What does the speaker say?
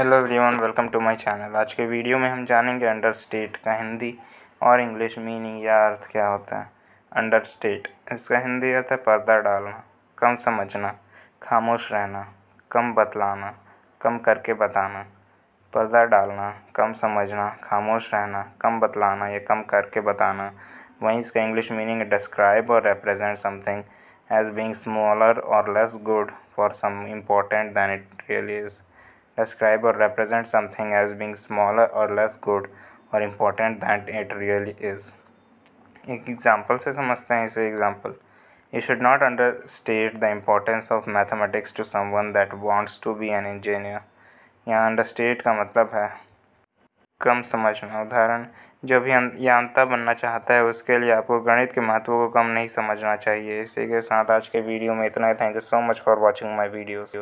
hello everyone welcome to my channel आज के video में हम जानेंगे अंडर स्टेट का हिंदी और इंग्लिश मीनिंग या अर्थ क्या होता है अंडर स्टेट इसका हिंदी अर्थ है पर्दा डालना कम समझना खामोश रहना कम बतलाना कम करके बताना पर्दा डालना कम समझना खामोश रहना कम बतलाना या कम करके बताना वहीं इसका इंग्लिश मीनिंग डिस्क्राइब और represent something as being smaller और less good for some important than it really is ascribe or represent something as being smaller or less good or important than it really is एक example से समझते हैं इसे example you should not understate the importance of mathematics to one that wants to be an engineer यहाँ understate का मतलब है कम समझना उदाहरण जो भी यांता बनना चाहता है उसके लिए आपको गणित के महत्व को कम नहीं समझना चाहिए इसी के साथ आज के वीडियो में इतना ही thank you so much for watching my videos